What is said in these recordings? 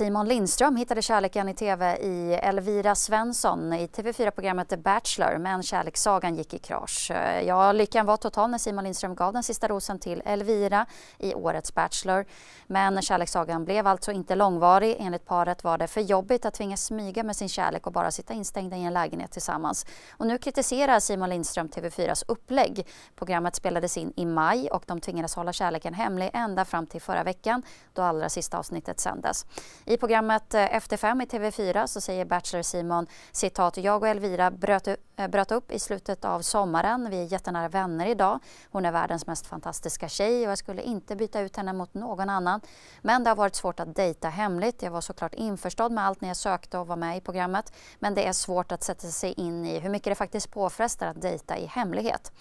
Simon Lindström hittade kärleken i tv i Elvira Svensson i TV4-programmet The Bachelor men kärlekssagan gick i krasch. Ja, lyckan var total när Simon Lindström gav den sista rosen till Elvira i årets Bachelor. Men kärlekssagan blev alltså inte långvarig. Enligt paret var det för jobbigt att tvingas smyga med sin kärlek och bara sitta instängda i en lägenhet tillsammans. Och nu kritiserar Simon Lindström TV4s upplägg. Programmet spelades in i maj och de tvingades hålla kärleken hemlig ända fram till förra veckan då allra sista avsnittet sändes. I programmet eh, Efter fem i TV4 så säger Bachelor Simon citat “Jag och Elvira bröt, eh, bröt upp i slutet av sommaren. Vi är jättenära vänner idag. Hon är världens mest fantastiska tjej och jag skulle inte byta ut henne mot någon annan. Men det har varit svårt att dejta hemligt. Jag var såklart införstådd med allt när jag sökte och var med i programmet. Men det är svårt att sätta sig in i hur mycket det faktiskt påfrestar att dejta i hemlighet.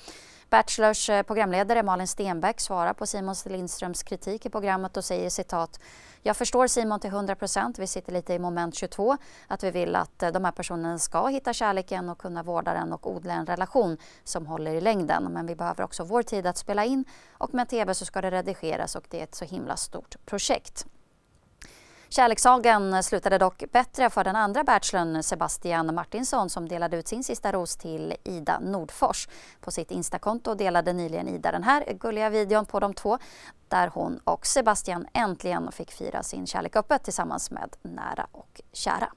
Bachelors eh, programledare Malin Stenbeck svarar på Simon Lindströms kritik i programmet och säger citat “Jag förstår Simon till 100 procent, vi sitter lite i moment 22, att vi vill att eh, de här personerna ska hitta kärleken och kunna vårda den och odla en relation som håller i längden. Men vi behöver också vår tid att spela in och med TV så ska det redigeras och det är ett så himla stort projekt.” Kärlekssagan slutade dock bättre för den andra bachelorn Sebastian Martinsson som delade ut sin sista ros till Ida Nordfors. På sitt Instakonto delade nyligen Ida den här gulliga videon på de två där hon och Sebastian äntligen fick fira sin kärlek öppet tillsammans med nära och kära.